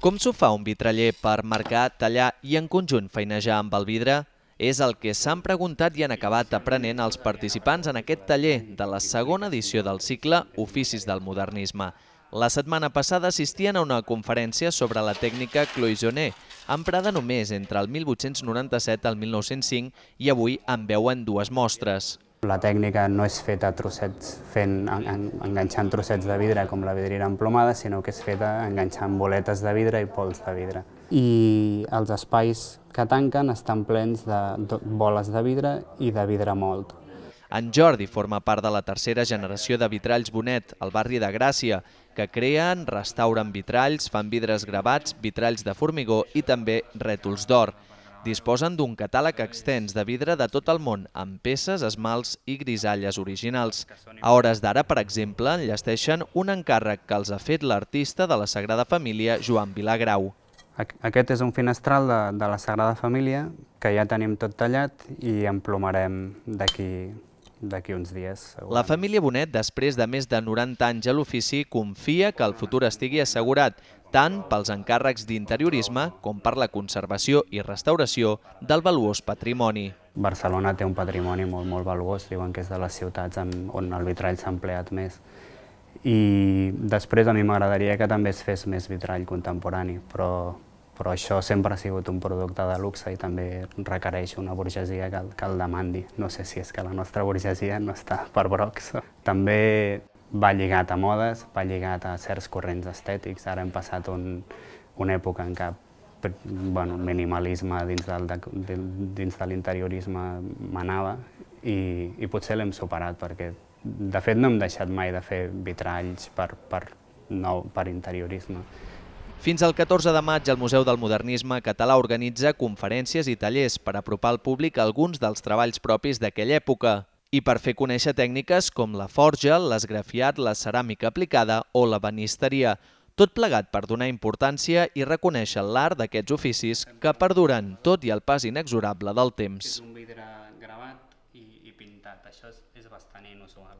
Com s'ho fa un vitraller per marcar, tallar i en conjunt feinejar amb el vidre? És el que s'han preguntat i han acabat aprenent els participants en aquest taller de la segona edició del cicle Oficis del Modernisme. La setmana passada assistien a una conferència sobre la tècnica cloisonné, emprada només entre el 1897 al 1905 i avui en veuen dues mostres. La tècnica no és feta trossets fent, en, enganxant trossets de vidre com la vidriera emplomada, sinó que és feta enganxant boletes de vidre i pols de vidre. I els espais que tanquen estan plens de boles de vidre i de vidre molt. En Jordi forma part de la tercera generació de vitralls Bonet, al barri de Gràcia, que creen, restauren vitralls, fan vidres gravats, vitralls de formigó i també rètols d'or. Disposen d'un catàleg extens de vidre de tot el món, amb peces, esmalts i grisalles originals. A hores d'ara, per exemple, enllesteixen un encàrrec que els ha fet l'artista de la Sagrada Família, Joan Vilagrau. Aquest és un finestral de, de la Sagrada Família que ja tenim tot tallat i emplomarem d'aquí D'aquí uns dies. Segurament. La família Bonet, després de més de 90 anys a l'ofici, confia que el futur estigui assegurat, tant pels encàrrecs d'interiorisme com per la conservació i restauració del valuós patrimoni. Barcelona té un patrimoni molt, molt valuós, diuen que és de les ciutats on el vitrall s'ha empleat més. I després a mi m'agradaria que també es fes més vitrall contemporani, però però això sempre ha sigut un producte de luxe i també requereix una burgesia que, que el demandi. No sé si és que la nostra burgesia no està per brocs. També va lligat a modes, va lligat a certs corrents estètics. Ara hem passat un, una època en què bueno, minimalisme dins, del, dins de l'interiorisme manava i, i potser l'hem superat perquè de fet no hem deixat mai de fer vitralls per, per, nou, per interiorisme fins al 14 de maig, el Museu del Modernisme Català organitza conferències i tallers per apropar al públic alguns dels treballs propis d'aquella època i per fer conèixer tècniques com la forja, l'esgrafiat, la ceràmica aplicada o la banisteria, tot plegat per donar importància i reconèixer l'art d'aquests oficis que perduren tot i el pas inexorable del temps. És un vidre gravat i, pintat, això és bastant inusual.